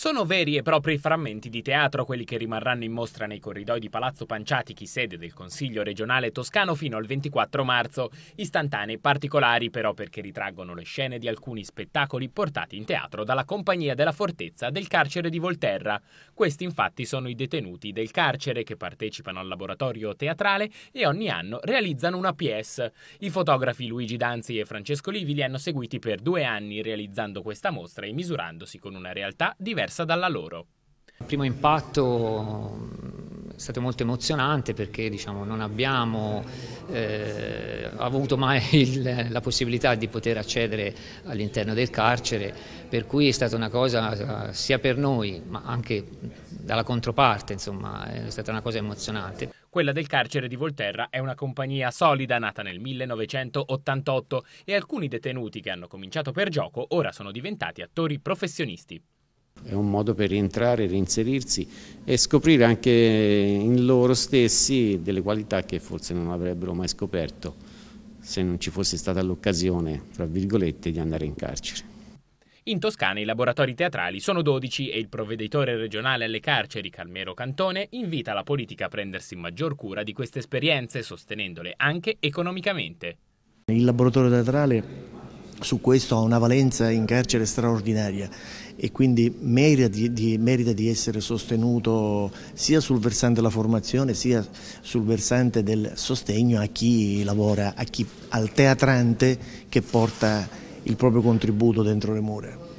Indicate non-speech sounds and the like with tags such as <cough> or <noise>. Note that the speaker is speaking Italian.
Sono veri e propri frammenti di teatro quelli che rimarranno in mostra nei corridoi di Palazzo Panciatichi, sede del Consiglio regionale toscano, fino al 24 marzo. Istantanei particolari però perché ritraggono le scene di alcuni spettacoli portati in teatro dalla compagnia della fortezza del carcere di Volterra. Questi infatti sono i detenuti del carcere che partecipano al laboratorio teatrale e ogni anno realizzano una pièce. I fotografi Luigi Danzi e Francesco Livi li hanno seguiti per due anni realizzando questa mostra e misurandosi con una realtà diversa diversa dalla loro. Il primo impatto mm, è stato molto emozionante perché diciamo, non abbiamo eh, avuto mai <laughs> il, la possibilità di poter accedere all'interno del carcere, per cui è stata una cosa eh, sia per noi ma anche dalla controparte, insomma, è stata una cosa emozionante. Quella del carcere di Volterra è una compagnia solida nata nel 1988 e alcuni detenuti che hanno cominciato per gioco ora sono diventati attori professionisti è un modo per rientrare, reinserirsi e scoprire anche in loro stessi delle qualità che forse non avrebbero mai scoperto se non ci fosse stata l'occasione, tra virgolette, di andare in carcere. In Toscana i laboratori teatrali sono 12 e il provveditore regionale alle carceri Calmero Cantone invita la politica a prendersi maggior cura di queste esperienze, sostenendole anche economicamente. Il laboratorio teatrale su questo ha una valenza in carcere straordinaria e quindi merita di, di, merita di, essere sostenuto sia sul versante della formazione sia sul versante del sostegno a chi lavora, a chi, al teatrante che porta il proprio contributo dentro le mura.